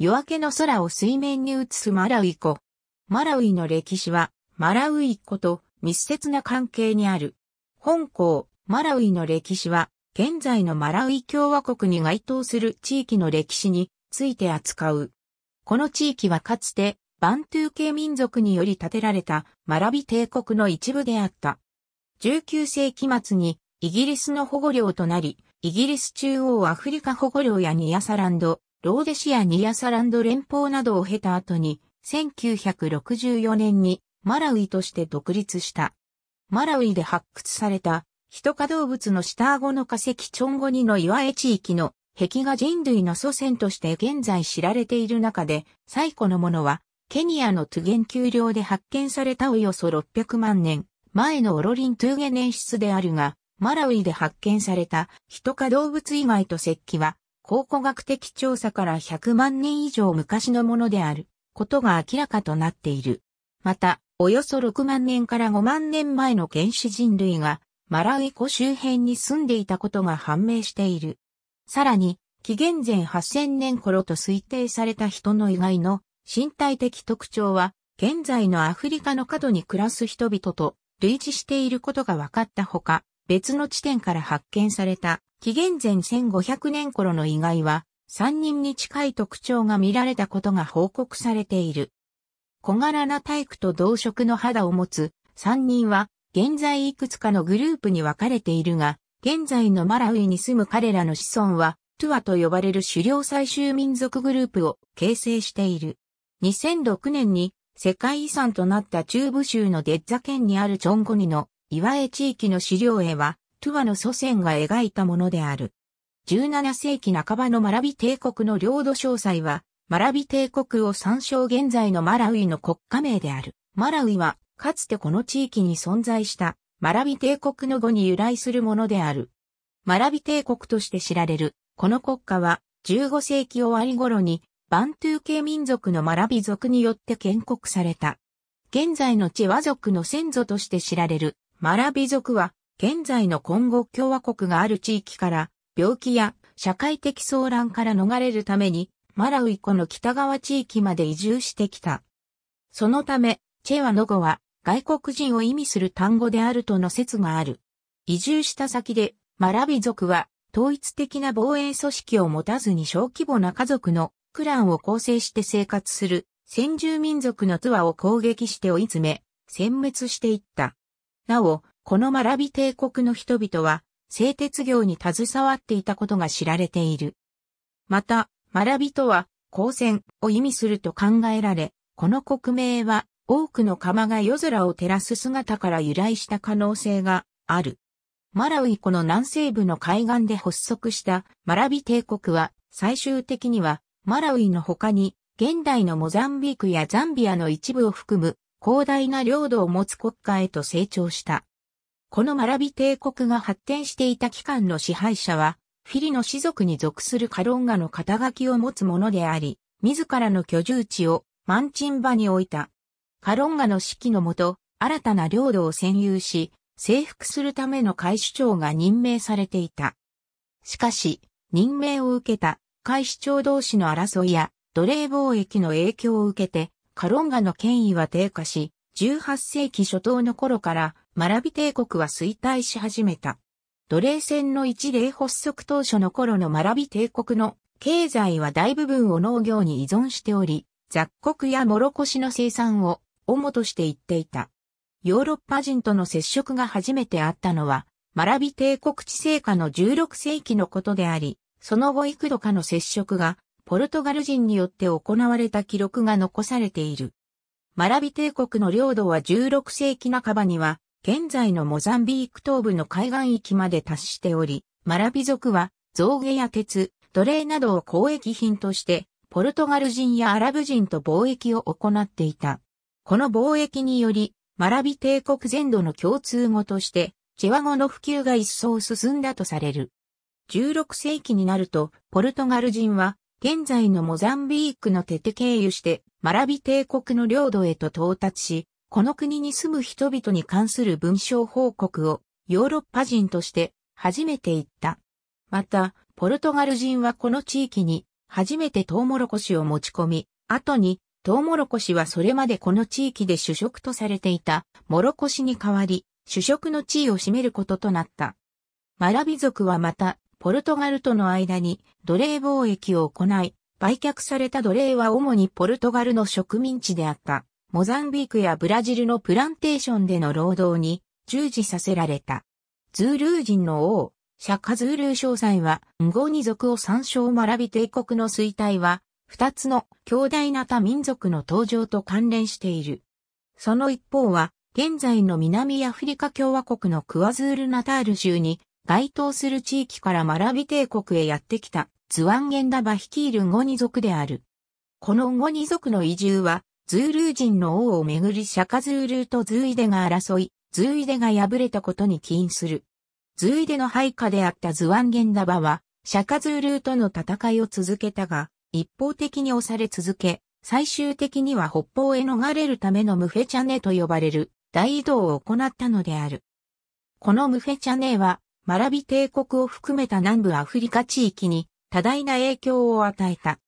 夜明けの空を水面に映すマラウイ湖。マラウイの歴史は、マラウイ湖と密接な関係にある。本港、マラウイの歴史は、現在のマラウイ共和国に該当する地域の歴史について扱う。この地域はかつて、バントゥー系民族により建てられたマラビ帝国の一部であった。19世紀末にイギリスの保護領となり、イギリス中央アフリカ保護領やニアサランド、ローデシアニアサランド連邦などを経た後に、1964年にマラウイとして独立した。マラウイで発掘された、ヒトカ動物の下顎の化石チョンゴニの岩絵地域の壁画人類の祖先として現在知られている中で、最古のものは、ケニアのトゥゲン丘陵で発見されたおよそ600万年前のオロリントゥゲ年出であるが、マラウイで発見されたヒトカ動物以外と石器は考古学的調査から100万年以上昔のものであることが明らかとなっている。また、およそ6万年から5万年前の原始人類がマラウイ湖周辺に住んでいたことが判明している。さらに、紀元前8000年頃と推定された人の以外の身体的特徴は、現在のアフリカの角に暮らす人々と類似していることが分かったほか、別の地点から発見された紀元前1500年頃の遺骸は三人に近い特徴が見られたことが報告されている。小柄な体育と同色の肌を持つ三人は現在いくつかのグループに分かれているが、現在のマラウイに住む彼らの子孫はトゥアと呼ばれる狩猟採集民族グループを形成している。2006年に世界遺産となった中部州のデッザ県にあるチョンゴニの岩江地域の資料絵は、トゥワの祖先が描いたものである。17世紀半ばのマラビ帝国の領土詳細は、マラビ帝国を参照現在のマラウイの国家名である。マラウイは、かつてこの地域に存在した、マラビ帝国の語に由来するものである。マラビ帝国として知られる、この国家は、15世紀終わり頃に、バントゥー系民族のマラビ族によって建国された。現在のチェワ族の先祖として知られる、マラビ族は、現在の今後共和国がある地域から、病気や社会的騒乱から逃れるために、マラウイ湖の北側地域まで移住してきた。そのため、チェワのゴは、外国人を意味する単語であるとの説がある。移住した先で、マラビ族は、統一的な防衛組織を持たずに小規模な家族のクランを構成して生活する先住民族のツアを攻撃して追い詰め、殲滅していった。なお、このマラビ帝国の人々は、製鉄業に携わっていたことが知られている。また、マラビとは、光線を意味すると考えられ、この国名は、多くの釜が夜空を照らす姿から由来した可能性がある。マラウイ湖の南西部の海岸で発足したマラビ帝国は、最終的には、マラウイの他に、現代のモザンビークやザンビアの一部を含む広大な領土を持つ国家へと成長した。このマラビ帝国が発展していた期間の支配者は、フィリの氏族に属するカロンガの肩書きを持つ者であり、自らの居住地をマンチンバに置いた。カロンガの指揮のもと、新たな領土を占有し、征服するための海首長が任命されていた。しかし、任命を受けた海首長同士の争いや奴隷貿易の影響を受けて、カロンガの権威は低下し、18世紀初頭の頃からマラビ帝国は衰退し始めた。奴隷戦の一例発足当初の頃のマラビ帝国の経済は大部分を農業に依存しており、雑穀やこしの生産を主として言っていた。ヨーロッパ人との接触が初めてあったのは、マラビ帝国地政下の16世紀のことであり、その後幾度かの接触がポルトガル人によって行われた記録が残されている。マラビ帝国の領土は16世紀半ばには、現在のモザンビーク東部の海岸域まで達しており、マラビ族は造毛や鉄、奴隷などを交易品として、ポルトガル人やアラブ人と貿易を行っていた。この貿易により、マラビ帝国全土の共通語として、チェワ語の普及が一層進んだとされる。16世紀になると、ポルトガル人は現在のモザンビークのテテ経由してマラビ帝国の領土へと到達し、この国に住む人々に関する文章報告をヨーロッパ人として初めて行った。また、ポルトガル人はこの地域に初めてトウモロコシを持ち込み、後にトウモロコシはそれまでこの地域で主食とされていたモロコシに代わり、主食の地位を占めることとなった。マラビ族はまたポルトガルとの間に奴隷貿易を行い、売却された奴隷は主にポルトガルの植民地であった、モザンビークやブラジルのプランテーションでの労働に従事させられた。ズールー人の王、シャカズールー詳細は、ンゴニ族を参照学び帝国の衰退は、二つの強大な他民族の登場と関連している。その一方は、現在の南アフリカ共和国のクワズールナタール州に該当する地域からマラビ帝国へやってきた、ズワンゲンダバ率いるゴニ族である。このゴニ族の移住は、ズールー人の王をめぐりシャカズールーとズーイデが争い、ズーイデが敗れたことに起因する。ズーイデの配下であったズワンゲンダバは、シャカズールーとの戦いを続けたが、一方的に押され続け、最終的には北方へ逃れるためのムフェチャネと呼ばれる大移動を行ったのである。このムフェチャネはマラビ帝国を含めた南部アフリカ地域に多大な影響を与えた。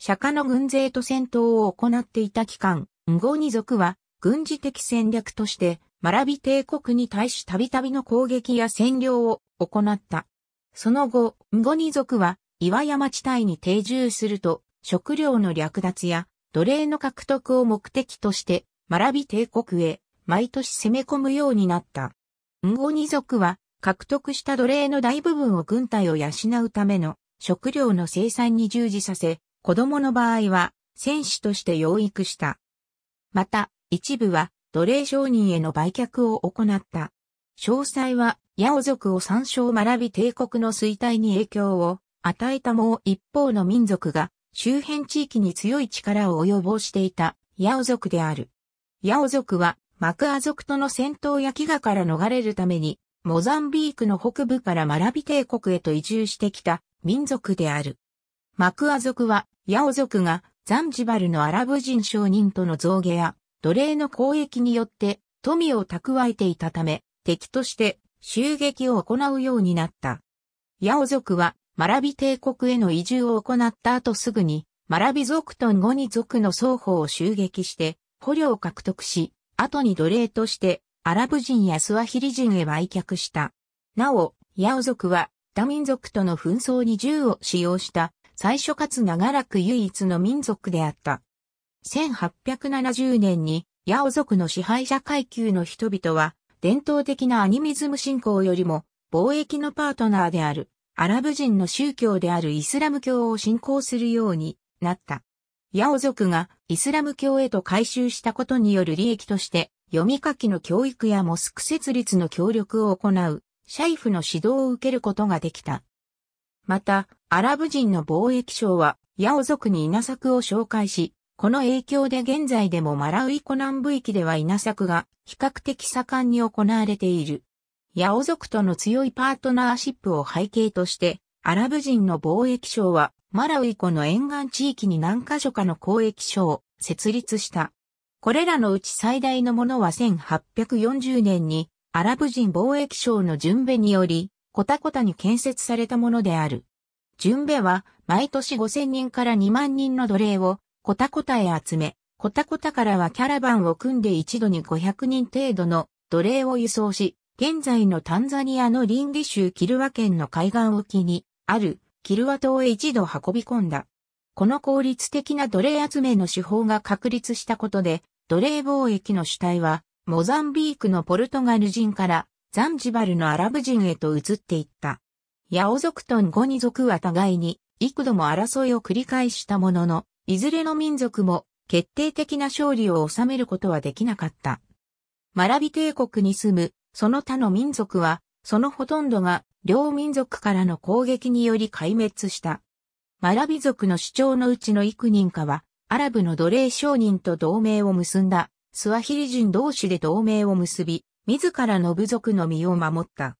釈迦の軍勢と戦闘を行っていた期間、ンゴニ族は軍事的戦略としてマラビ帝国に対したびたびの攻撃や占領を行った。その後、ンゴニ族は岩山地帯に定住すると食料の略奪や奴隷の獲得を目的としてマラビ帝国へ毎年攻め込むようになった。ンゴニ族は獲得した奴隷の大部分を軍隊を養うための食料の生産に従事させ、子供の場合は戦士として養育した。また、一部は奴隷商人への売却を行った。詳細は、ヤオ族を参照学び帝国の衰退に影響を与えたもう一方の民族が周辺地域に強い力を及ぼしていたヤオ族である。ヤオ族はマクア族との戦闘や飢餓から逃れるためにモザンビークの北部からマラビ帝国へと移住してきた民族である。マクア族は、ヤオ族がザンジバルのアラブ人商人との造下や奴隷の交易によって富を蓄えていたため、敵として襲撃を行うようになった。ヤオ族はマラビ帝国への移住を行った後すぐに、マラビ族とゴニ族の双方を襲撃して、捕虜を獲得し、後に奴隷としてアラブ人やスワヒリ人へ売却した。なお、ヤオ族は、ダ民族との紛争に銃を使用した、最初かつ長らく唯一の民族であった。1870年に、ヤオ族の支配者階級の人々は、伝統的なアニミズム信仰よりも、貿易のパートナーである、アラブ人の宗教であるイスラム教を信仰するようになった。ヤオ族がイスラム教へと改宗したことによる利益として、読み書きの教育やモスク設立の協力を行う、シャイフの指導を受けることができた。また、アラブ人の貿易省は、ヤオ族に稲作を紹介し、この影響で現在でもマラウイ湖南部域では稲作が比較的盛んに行われている。ヤオ族との強いパートナーシップを背景として、アラブ人の貿易省は、マラウイ湖の沿岸地域に何カ所かの交易省を設立した。これらのうち最大のものは1840年にアラブ人貿易商の準辺により、コタコタに建設されたものである。準辺は毎年5000人から2万人の奴隷をコタコタへ集め、コタコタからはキャラバンを組んで一度に500人程度の奴隷を輸送し、現在のタンザニアのリンゲ州キルワ県の海岸沖にあるキルワ島へ一度運び込んだ。この効率的な奴隷集めの手法が確立したことで、奴隷貿易の主体は、モザンビークのポルトガル人からザンジバルのアラブ人へと移っていった。ヤオ族とンゴニ族は互いに幾度も争いを繰り返したものの、いずれの民族も決定的な勝利を収めることはできなかった。マラビ帝国に住むその他の民族は、そのほとんどが両民族からの攻撃により壊滅した。マラビ族の主張のうちの幾人かはアラブの奴隷商人と同盟を結んだ、スワヒリ人同士で同盟を結び、自らの部族の身を守った。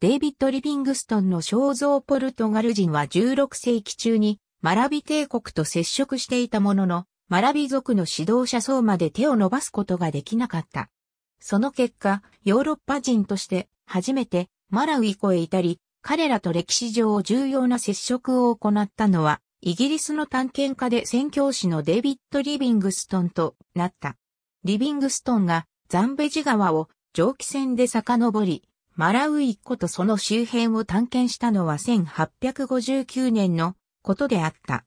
デイビッド・リビングストンの肖像ポルトガル人は16世紀中にマラビ帝国と接触していたものの、マラビ族の指導者層まで手を伸ばすことができなかった。その結果、ヨーロッパ人として初めてマラウイ湖へ至り、彼らと歴史上重要な接触を行ったのはイギリスの探検家で宣教師のデイビッド・リビングストンとなった。リビングストンがザンベジ川を蒸気船で遡り、マラウイ湖とその周辺を探検したのは1859年のことであった。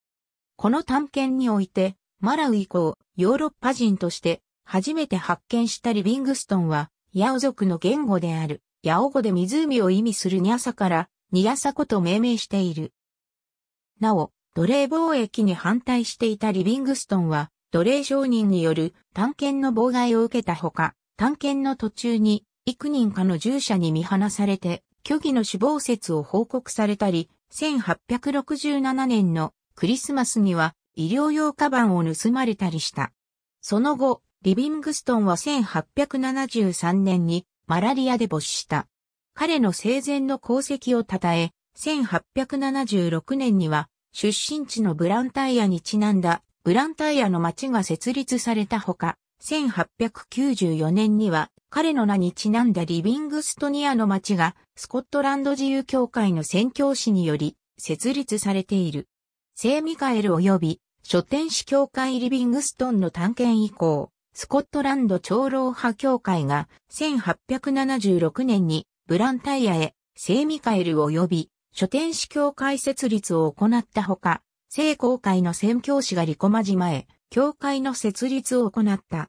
この探検において、マラウイ湖をヨーロッパ人として初めて発見したリビングストンは、ヤオ族の言語である、ヤオ語で湖を意味するニャサから、ニヤサ湖と命名している。なお、奴隷貿易に反対していたリビングストンは、奴隷商人による探検の妨害を受けたほか、探検の途中に幾人かの従者に見放されて、虚偽の死亡説を報告されたり、1867年のクリスマスには医療用カバンを盗まれたりした。その後、リビングストンは1873年にマラリアで没した。彼の生前の功績を称え、1876年には出身地のブランタイアにちなんだブランタイアの町が設立されたほか、1894年には彼の名にちなんだリビングストニアの町がスコットランド自由協会の宣教師により設立されている。聖ミカエル及び書店市協会リビングストンの探検以降、スコットランド長老派協会が1876年にブランタイアへ聖ミカエル及び書店司教会設立を行ったほか、聖公会の宣教師がリコマ島へ、教会の設立を行った。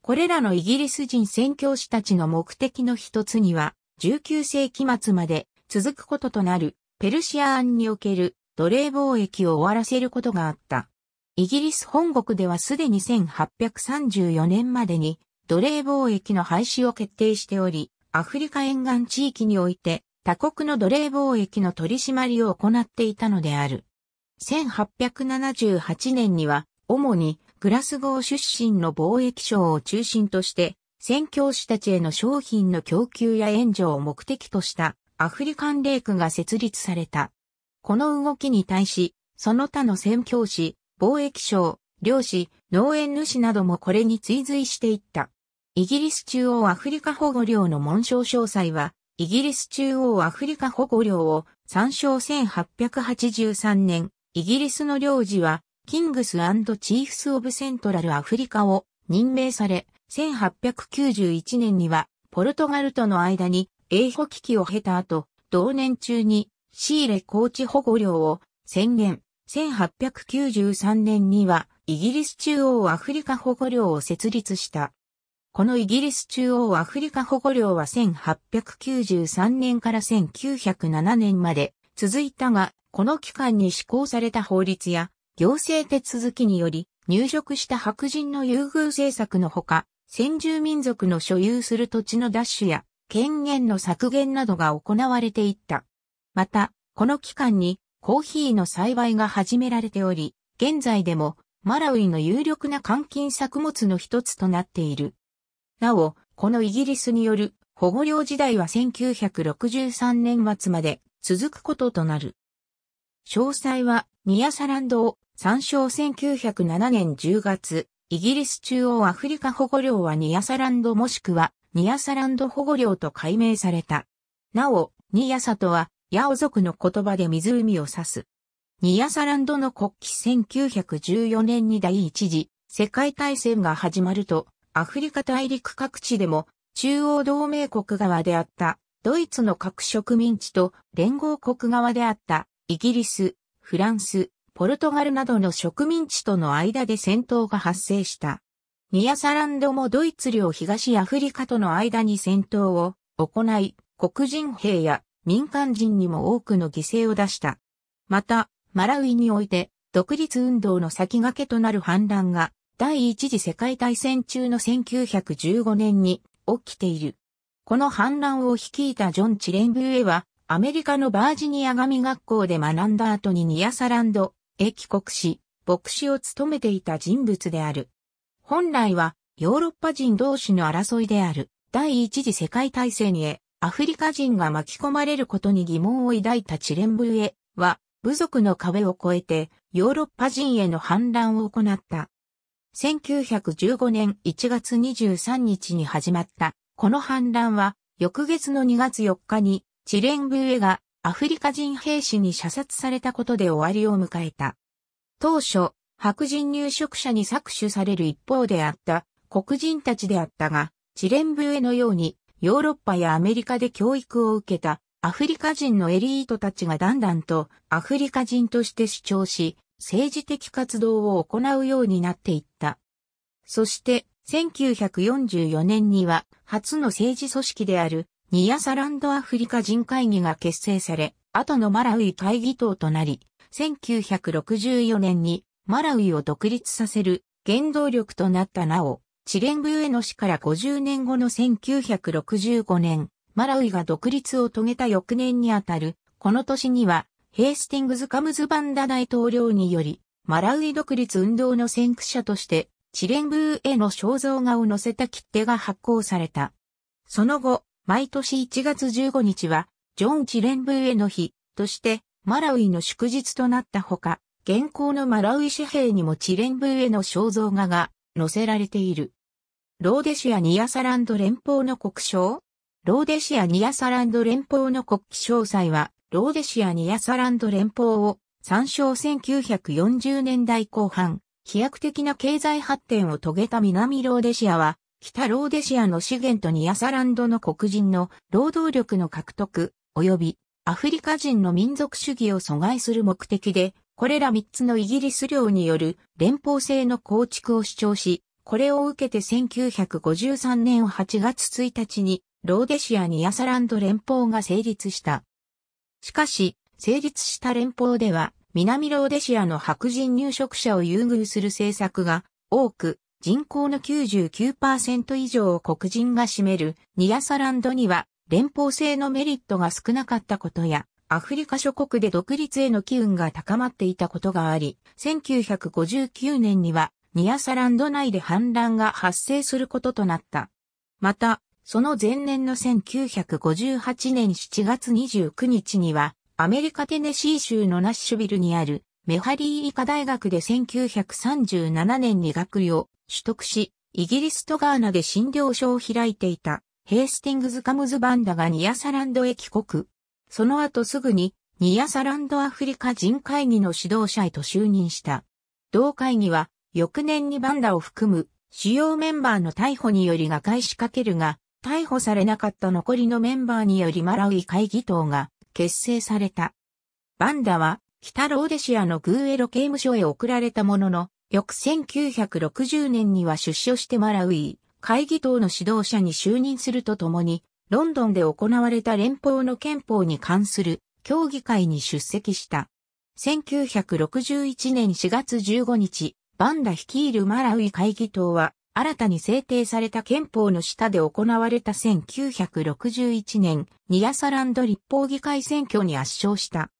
これらのイギリス人宣教師たちの目的の一つには、19世紀末まで続くこととなるペルシア案における奴隷貿易を終わらせることがあった。イギリス本国ではすでに1834年までに奴隷貿易の廃止を決定しており、アフリカ沿岸地域において他国の奴隷貿易の取り締まりを行っていたのである。1878年には、主にグラスゴー出身の貿易商を中心として、宣教師たちへの商品の供給や援助を目的としたアフリカンレークが設立された。この動きに対し、その他の宣教師、貿易商、漁師、農園主などもこれに追随していった。イギリス中央アフリカ保護領の紋章詳細は、イギリス中央アフリカ保護領を参照1883年、イギリスの領事は、キングスチーフス・オブ・セントラル・アフリカを任命され、1891年には、ポルトガルとの間に英保危機を経た後、同年中に、シーレコーチ保護領を宣言。1893年には、イギリス中央アフリカ保護領を設立した。このイギリス中央アフリカ保護領は1893年から1907年まで続いたが、この期間に施行された法律や行政手続きにより入植した白人の優遇政策のほか、先住民族の所有する土地の奪取や権限の削減などが行われていった。また、この期間にコーヒーの栽培が始められており、現在でもマラウイの有力な換金作物の一つとなっている。なお、このイギリスによる保護領時代は1963年末まで続くこととなる。詳細はニアサランドを参照1907年10月、イギリス中央アフリカ保護領はニアサランドもしくはニアサランド保護領と改名された。なお、ニアサとは、ヤオ族の言葉で湖を指す。ニアサランドの国旗1914年に第一次世界大戦が始まると、アフリカ大陸各地でも中央同盟国側であったドイツの各植民地と連合国側であったイギリス、フランス、ポルトガルなどの植民地との間で戦闘が発生した。ニアサランドもドイツ領東アフリカとの間に戦闘を行い、黒人兵や民間人にも多くの犠牲を出した。また、マラウイにおいて独立運動の先駆けとなる反乱が第一次世界大戦中の1915年に起きている。この反乱を率いたジョン・チレンブーエは、アメリカのバージニア神学校で学んだ後にニアサランドへ帰国し、牧師を務めていた人物である。本来は、ヨーロッパ人同士の争いである、第一次世界大戦へ、アフリカ人が巻き込まれることに疑問を抱いたチレンブーエは、部族の壁を越えて、ヨーロッパ人への反乱を行った。1915年1月23日に始まった、この反乱は、翌月の2月4日に、チレンブエがアフリカ人兵士に射殺されたことで終わりを迎えた。当初、白人入植者に搾取される一方であった黒人たちであったが、チレンブエのようにヨーロッパやアメリカで教育を受けたアフリカ人のエリートたちがだんだんとアフリカ人として主張し、政治的活動を行うようになっていった。そして、1944年には、初の政治組織である、ニアサランドアフリカ人会議が結成され、後のマラウイ会議党となり、1964年にマラウイを独立させる原動力となったなお、チレンブエノ氏から50年後の1965年、マラウイが独立を遂げた翌年にあたる、この年にはヘースティングズ・カムズ・バンダ大統領により、マラウイ独立運動の先駆者として、チレンブーへの肖像画を載せた切手が発行された。その後、毎年1月15日は、ジョン・チレンブーへの日として、マラウイの祝日となったほか、現行のマラウイ紙幣にもチレンブーへの肖像画が載せられている。ローデシア・ニアサランド連邦の国章ローデシア・ニアサランド連邦の国旗詳細は、ローデシア・ニアサランド連邦を参照1940年代後半、飛躍的な経済発展を遂げた南ローデシアは、北ローデシアの資源とニアサランドの黒人の労働力の獲得、及びアフリカ人の民族主義を阻害する目的で、これら3つのイギリス領による連邦制の構築を主張し、これを受けて1953年8月1日にローデシアニアサランド連邦が成立した。しかし、成立した連邦では南ローデシアの白人入植者を優遇する政策が多く、人口の99%以上を黒人が占めるニアサランドには連邦制のメリットが少なかったことや、アフリカ諸国で独立への機運が高まっていたことがあり、1959年にはニアサランド内で反乱が発生することとなった。また、その前年の1958年7月29日には、アメリカテネシー州のナッシュビルにあるメハリー医科大学で1937年に学位を取得し、イギリスとガーナで診療所を開いていたヘイスティングズ・カムズ・バンダがニアサランドへ帰国。その後すぐにニアサランドアフリカ人会議の指導者へと就任した。同会議は翌年にバンダを含む主要メンバーの逮捕により瓦解しかけるが、逮捕されなかった残りのメンバーによりマラウイ会議党が結成された。バンダは北ローデシアのグーエロ刑務所へ送られたものの、翌1960年には出所してマラウイ会議党の指導者に就任するとともに、ロンドンで行われた連邦の憲法に関する協議会に出席した。1961年4月15日、バンダ率いるマラウイ会議党は、新たに制定された憲法の下で行われた1961年、ニアサランド立法議会選挙に圧勝した。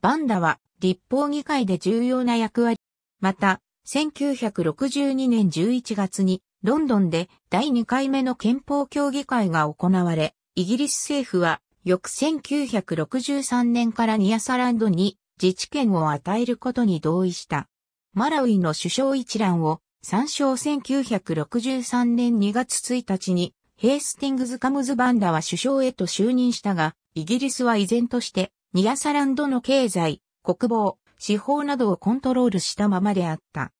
バンダは、立法議会で重要な役割。また、1962年11月に、ロンドンで第2回目の憲法協議会が行われ、イギリス政府は、翌1963年からニアサランドに自治権を与えることに同意した。マラウイの首相一覧を参照1963年2月1日にヘースティングズ・カムズ・バンダは首相へと就任したが、イギリスは依然としてニアサランドの経済、国防、司法などをコントロールしたままであった。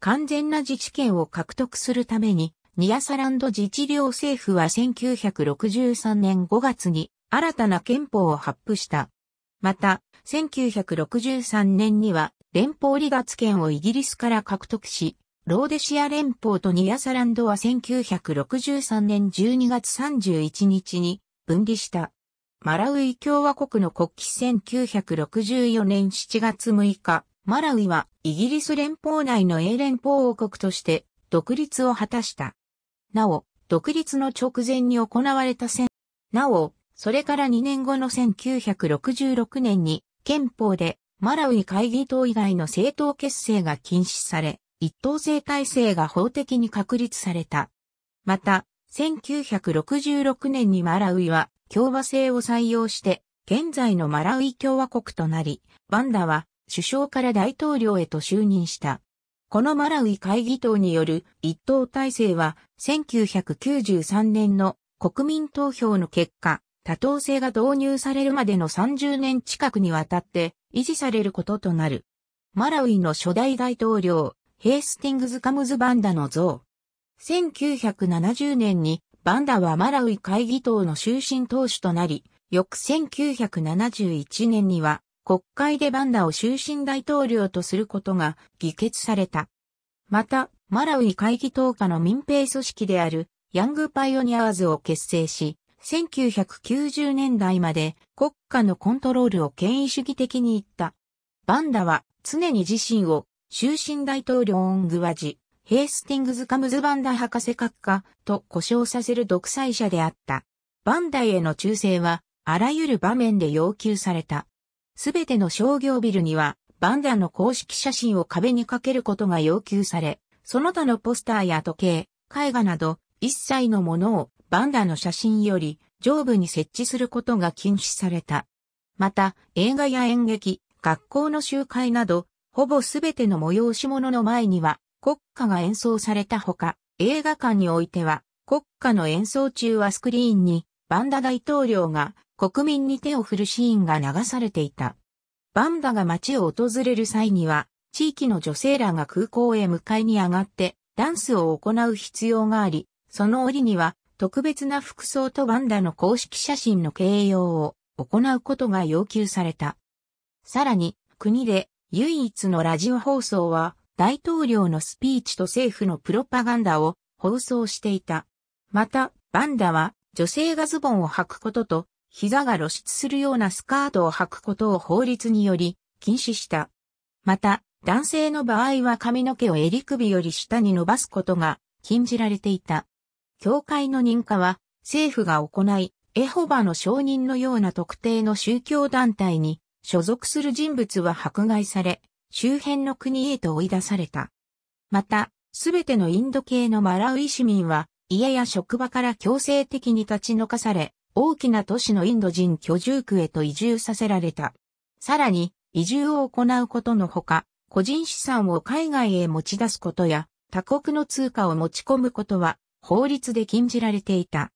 完全な自治権を獲得するために、ニアサランド自治領政府は1963年5月に新たな憲法を発布した。また、1963年には連邦離脱権をイギリスから獲得し、ローデシア連邦とニアサランドは1963年12月31日に分離した。マラウイ共和国の国旗1964年7月6日、マラウイはイギリス連邦内の英連邦王国として独立を果たした。なお、独立の直前に行われた戦、なお、それから2年後の1966年に憲法でマラウイ会議党以外の政党結成が禁止され、一党制体制が法的に確立された。また、1966年にマラウイは共和制を採用して、現在のマラウイ共和国となり、バンダは首相から大統領へと就任した。このマラウイ会議党による一党体制は1993年の国民投票の結果、多党制が導入されるまでの30年近くにわたって維持されることとなる。マラウイの初代大統領、ヘイスティングズ・カムズ・バンダの像。1970年にバンダはマラウイ会議党の終身党首となり、翌1971年には国会でバンダを終身大統領とすることが議決された。また、マラウイ会議党下の民兵組織であるヤングパイオニアーズを結成し、1990年代まで国家のコントロールを権威主義的に言った。バンダは常に自身を終身大統領オングワジ、ヘースティングズ・カムズ・バンダ博士閣下と呼称させる独裁者であった。バンダへの忠誠はあらゆる場面で要求された。すべての商業ビルにはバンダの公式写真を壁にかけることが要求され、その他のポスターや時計、絵画など一切のものをバンダの写真より上部に設置することが禁止された。また、映画や演劇、学校の集会など、ほぼすべての催し物の前には国歌が演奏されたほか、映画館においては国歌の演奏中はスクリーンにバンダ大統領が国民に手を振るシーンが流されていた。バンダが街を訪れる際には、地域の女性らが空港へ迎えに上がってダンスを行う必要があり、その折には、特別な服装とバンダの公式写真の形容を行うことが要求された。さらに、国で唯一のラジオ放送は、大統領のスピーチと政府のプロパガンダを放送していた。また、バンダは女性がズボンを履くことと、膝が露出するようなスカートを履くことを法律により禁止した。また、男性の場合は髪の毛を襟首より下に伸ばすことが禁じられていた。教会の認可は政府が行い、エホバの証人のような特定の宗教団体に所属する人物は迫害され、周辺の国へと追い出された。また、すべてのインド系のマラウイ市民は、家や職場から強制的に立ち退かされ、大きな都市のインド人居住区へと移住させられた。さらに、移住を行うことのほか、個人資産を海外へ持ち出すことや、他国の通貨を持ち込むことは、法律で禁じられていた。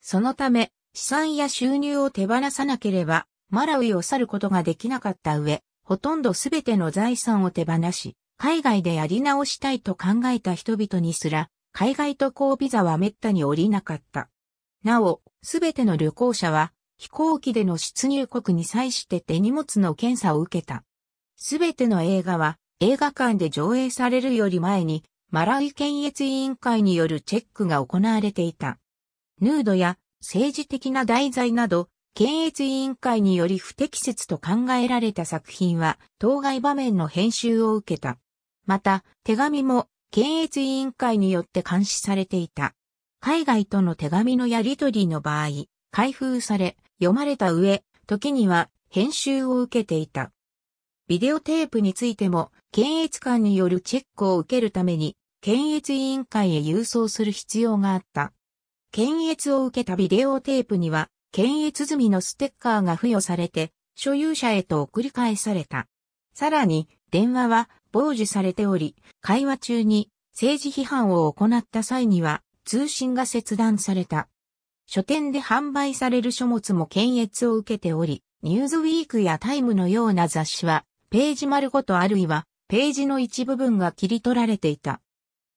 そのため、資産や収入を手放さなければ、マラウイを去ることができなかった上、ほとんどすべての財産を手放し、海外でやり直したいと考えた人々にすら、海外渡航ビザは滅多に降りなかった。なお、すべての旅行者は、飛行機での出入国に際して手荷物の検査を受けた。すべての映画は、映画館で上映されるより前に、マラウイ検閲委員会によるチェックが行われていた。ヌードや政治的な題材など、検閲委員会により不適切と考えられた作品は、当該場面の編集を受けた。また、手紙も、検閲委員会によって監視されていた。海外との手紙のやり取りの場合、開封され、読まれた上、時には編集を受けていた。ビデオテープについても、検閲官によるチェックを受けるために、検閲委員会へ郵送する必要があった。検閲を受けたビデオテープには、検閲済みのステッカーが付与されて、所有者へと送り返された。さらに、電話は傍受されており、会話中に政治批判を行った際には、通信が切断された。書店で販売される書物も検閲を受けており、ニューズウィークやタイムのような雑誌は、ページ丸ごとあるいは、ページの一部分が切り取られていた。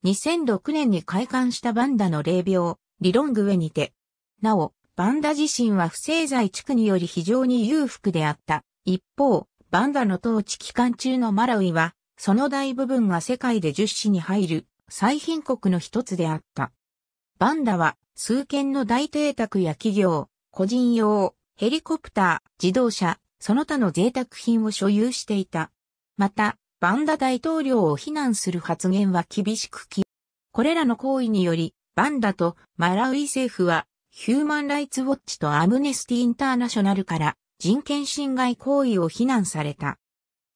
2006年に開館したバンダの霊廟、リロングウェにて、なお、バンダ自身は不正在地区により非常に裕福であった。一方、バンダの統治期間中のマラウイは、その大部分が世界で10市に入る最貧国の一つであった。バンダは数件の大邸宅や企業、個人用、ヘリコプター、自動車、その他の贅沢品を所有していた。また、バンダ大統領を非難する発言は厳しくき、これらの行為により、バンダとマラウイ政府は、ヒューマン・ライツ・ウォッチとアムネスティ・インターナショナルから人権侵害行為を非難された。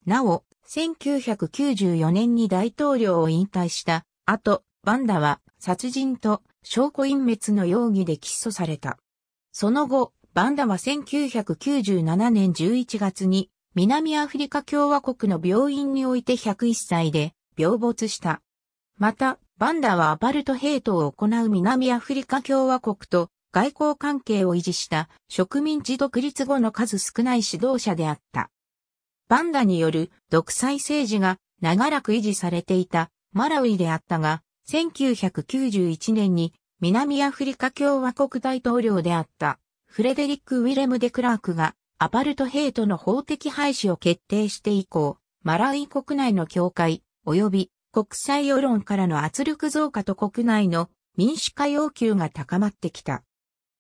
なお、1994年に大統領を引退した後、バンダは殺人と証拠隠滅の容疑で起訴された。その後、バンダは1997年11月に南アフリカ共和国の病院において101歳で病没した。また、バンダはアパルトヘイトを行う南アフリカ共和国と外交関係を維持した植民地独立後の数少ない指導者であった。バンダによる独裁政治が長らく維持されていたマラウイであったが、1991年に南アフリカ共和国大統領であったフレデリック・ウィレム・デ・クラークがアパルトヘイトの法的廃止を決定して以降、マラウイ国内の教会、及び国際世論からの圧力増加と国内の民主化要求が高まってきた。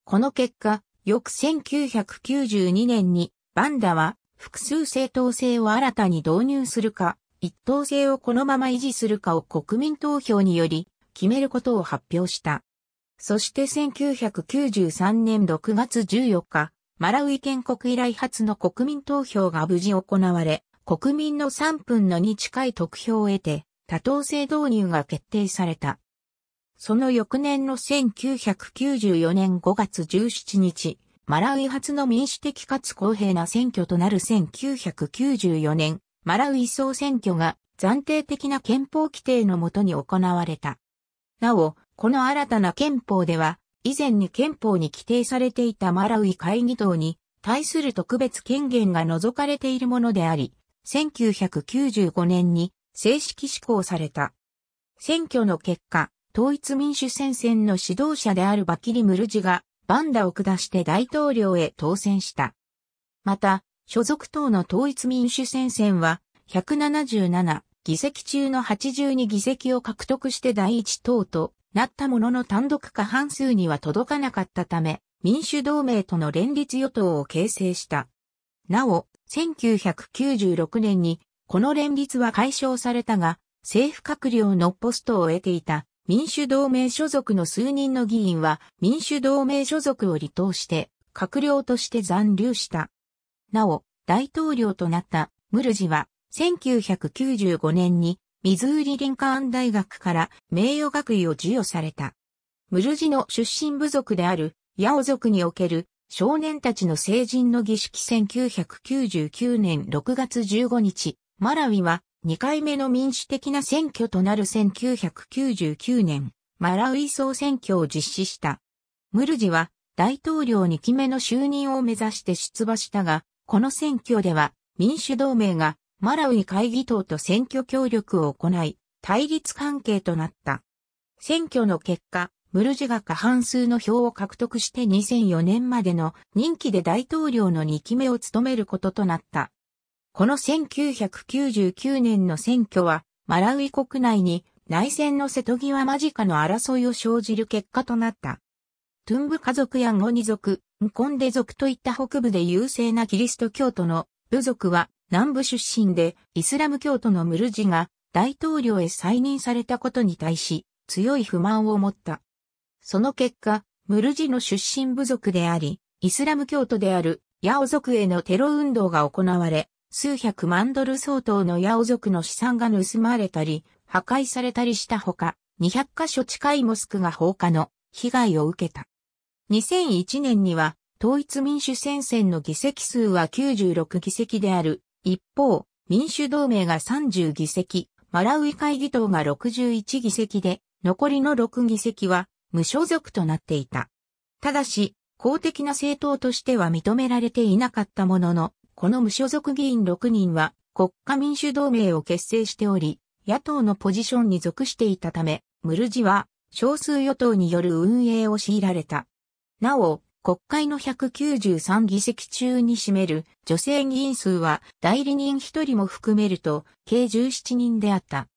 この結果、翌1992年にバンダは複数政党制を新たに導入するか、一党制をこのまま維持するかを国民投票により決めることを発表した。そして1993年6月14日、マラウイ建国以来初の国民投票が無事行われ、国民の3分の2近い得票を得て、多党制導入が決定された。その翌年の1994年5月17日、マラウイ初の民主的かつ公平な選挙となる1994年、マラウイ総選挙が暫定的な憲法規定のもとに行われた。なお、この新たな憲法では、以前に憲法に規定されていたマラウイ会議等に対する特別権限が除かれているものであり、1995年に正式施行された。選挙の結果、統一民主戦線の指導者であるバキリ・ムルジがバンダを下して大統領へ当選した。また、所属党の統一民主戦線は177議席中の82議席を獲得して第一党となったものの単独過半数には届かなかったため、民主同盟との連立与党を形成した。なお、1996年に、この連立は解消されたが、政府閣僚のポストを得ていた民主同盟所属の数人の議員は民主同盟所属を離党して閣僚として残留した。なお、大統領となったムルジは1995年にミズーリ・リンカーン大学から名誉学位を授与された。ムルジの出身部族であるヤオ族における少年たちの成人の儀式1999年6月15日、マラウィは2回目の民主的な選挙となる1999年、マラウィ総選挙を実施した。ムルジは大統領2期目の就任を目指して出馬したが、この選挙では民主同盟がマラウイ会議党と選挙協力を行い、対立関係となった。選挙の結果、ムルジェが過半数の票を獲得して2004年までの任期で大統領の2期目を務めることとなった。この1999年の選挙は、マラウイ国内に内戦の瀬戸際間近の争いを生じる結果となった。トゥンブ家族やゴニ族、ンコンデ族といった北部で優勢なキリスト教徒の部族は南部出身でイスラム教徒のムルジが大統領へ再任されたことに対し強い不満を持った。その結果、ムルジの出身部族であり、イスラム教徒であるヤオ族へのテロ運動が行われ、数百万ドル相当のヤオ族の資産が盗まれたり、破壊されたりしたほか、200カ所近いモスクが放火の被害を受けた。2001年には、統一民主戦線の議席数は96議席である一方、民主同盟が30議席、マラウイ会議党が61議席で、残りの6議席は無所属となっていた。ただし、公的な政党としては認められていなかったものの、この無所属議員6人は国家民主同盟を結成しており、野党のポジションに属していたため、ムルジは少数与党による運営を強いられた。なお、国会の193議席中に占める女性議員数は代理人1人も含めると計17人であった。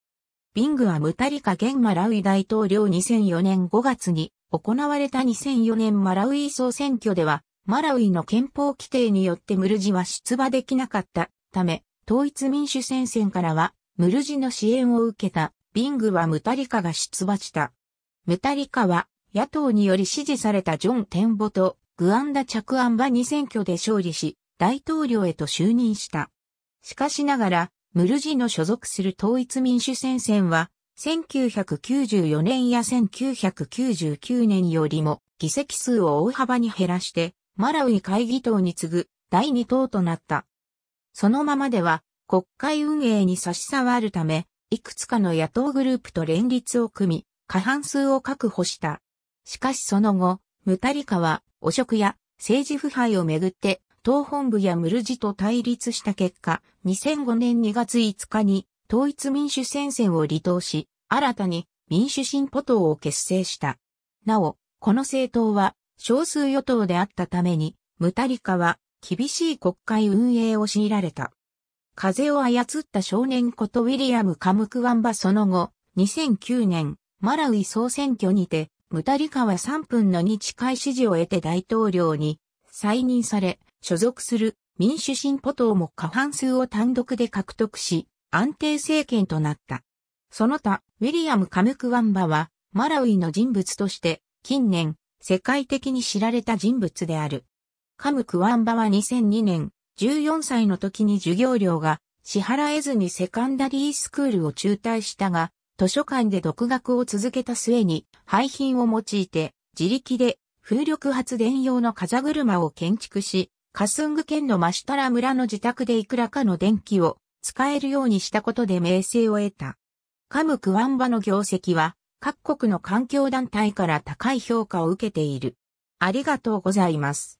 ビングはムタリカ・現マラウイ大統領2004年5月に行われた2004年マラウイ総選挙ではマラウイの憲法規定によってムルジは出馬できなかったため統一民主戦線からはムルジの支援を受けたビングはムタリカが出馬した。ムタリカは野党により支持されたジョン・テンボとグアンダ・チャクアンバに選挙で勝利し、大統領へと就任した。しかしながら、ムルジの所属する統一民主戦線は、1994年や1999年よりも議席数を大幅に減らして、マラウイ会議党に次ぐ第2党となった。そのままでは国会運営に差し障るため、いくつかの野党グループと連立を組み、過半数を確保した。しかしその後、ムタリカは汚職や政治腐敗をめぐって党本部やムルジと対立した結果、2005年2月5日に統一民主戦線を離党し、新たに民主進歩党を結成した。なお、この政党は少数与党であったために、ムタリカは厳しい国会運営を強いられた。風を操った少年ことウィリアム・カムクワンバその後、2009年、マラウイ総選挙にて、ムタリカは3分の2近い支持を得て大統領に再任され、所属する民主進歩党も過半数を単独で獲得し、安定政権となった。その他、ウィリアム・カムクワンバは、マラウイの人物として、近年、世界的に知られた人物である。カムクワンバは2002年、14歳の時に授業料が支払えずにセカンダリースクールを中退したが、図書館で独学を続けた末に、廃品を用いて、自力で風力発電用の風車を建築し、カスング県のマシタラ村の自宅でいくらかの電気を使えるようにしたことで名声を得た。カムクワンバの業績は各国の環境団体から高い評価を受けている。ありがとうございます。